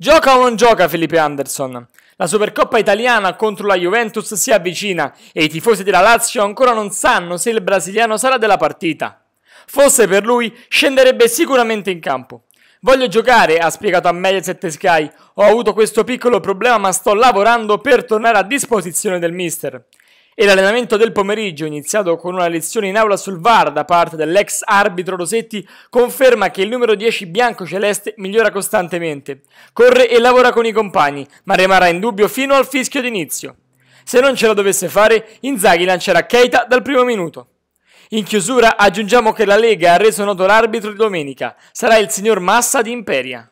Gioca o non gioca Felipe Anderson? La Supercoppa italiana contro la Juventus si avvicina e i tifosi della Lazio ancora non sanno se il brasiliano sarà della partita. Fosse per lui, scenderebbe sicuramente in campo. Voglio giocare, ha spiegato a Mediaset Sky. Ho avuto questo piccolo problema ma sto lavorando per tornare a disposizione del mister. E l'allenamento del pomeriggio, iniziato con una lezione in aula sul VAR da parte dell'ex arbitro Rosetti, conferma che il numero 10 bianco-celeste migliora costantemente. Corre e lavora con i compagni, ma rimarrà in dubbio fino al fischio d'inizio. Se non ce la dovesse fare, Inzaghi lancerà Keita dal primo minuto. In chiusura aggiungiamo che la Lega ha reso noto l'arbitro di domenica. Sarà il signor Massa di Imperia.